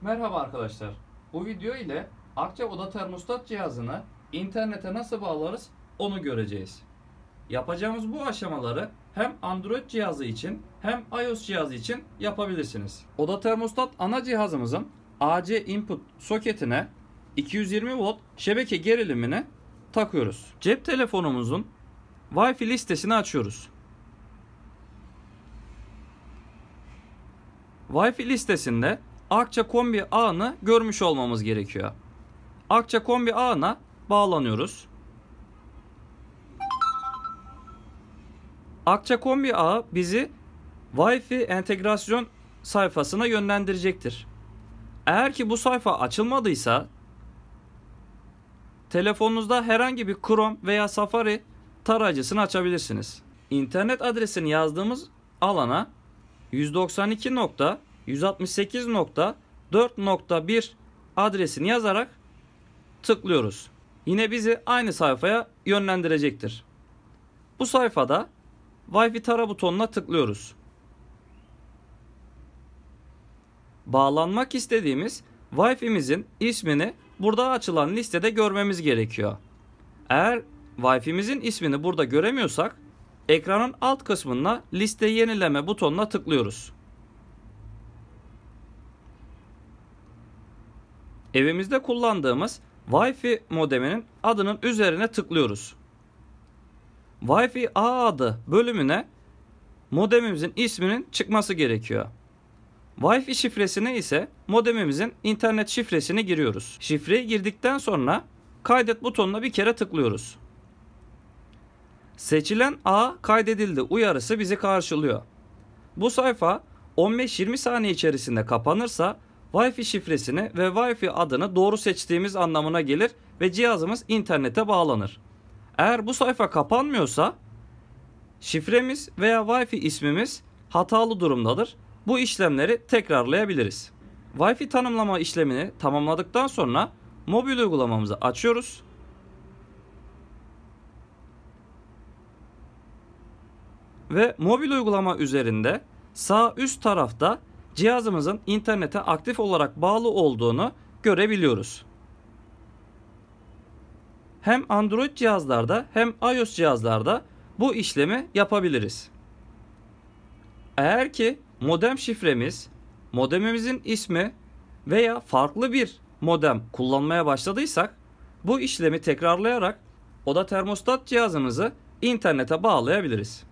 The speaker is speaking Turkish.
Merhaba arkadaşlar. Bu video ile Akça Oda Termostat cihazını internete nasıl bağlarız onu göreceğiz. Yapacağımız bu aşamaları hem Android cihazı için hem iOS cihazı için yapabilirsiniz. Oda Termostat ana cihazımızın AC input soketine 220 volt şebeke gerilimini takıyoruz. Cep telefonumuzun Wi-Fi listesini açıyoruz. Wi-Fi listesinde Akça kombi ağını görmüş olmamız gerekiyor. Akça kombi ağına bağlanıyoruz. Akça kombi ağı bizi Wi-Fi entegrasyon sayfasına yönlendirecektir. Eğer ki bu sayfa açılmadıysa telefonunuzda herhangi bir Chrome veya Safari tarayıcısını açabilirsiniz. İnternet adresini yazdığımız alana 192. 168.4.1 adresini yazarak tıklıyoruz. Yine bizi aynı sayfaya yönlendirecektir. Bu sayfada Wi-Fi tara butonuna tıklıyoruz. Bağlanmak istediğimiz Wi-Fi'mizin ismini burada açılan listede görmemiz gerekiyor. Eğer Wi-Fi'mizin ismini burada göremiyorsak ekranın alt kısmında liste yenileme butonuna tıklıyoruz. evimizde kullandığımız Wi-Fi modeminin adının üzerine tıklıyoruz. Wi-Fi A adı bölümüne modemimizin isminin çıkması gerekiyor. Wi-Fi şifresine ise modemimizin internet şifresini giriyoruz. Şifreyi girdikten sonra kaydet butonuna bir kere tıklıyoruz. Seçilen A kaydedildi uyarısı bizi karşılıyor. Bu sayfa 15-20 saniye içerisinde kapanırsa Wi-Fi şifresini ve Wi-Fi adını doğru seçtiğimiz anlamına gelir ve cihazımız internete bağlanır. Eğer bu sayfa kapanmıyorsa şifremiz veya Wi-Fi ismimiz hatalı durumdadır. Bu işlemleri tekrarlayabiliriz. Wi-Fi tanımlama işlemini tamamladıktan sonra mobil uygulamamızı açıyoruz. Ve mobil uygulama üzerinde sağ üst tarafta cihazımızın internete aktif olarak bağlı olduğunu görebiliyoruz. Hem Android cihazlarda hem iOS cihazlarda bu işlemi yapabiliriz. Eğer ki modem şifremiz, modemimizin ismi veya farklı bir modem kullanmaya başladıysak bu işlemi tekrarlayarak oda termostat cihazımızı internete bağlayabiliriz.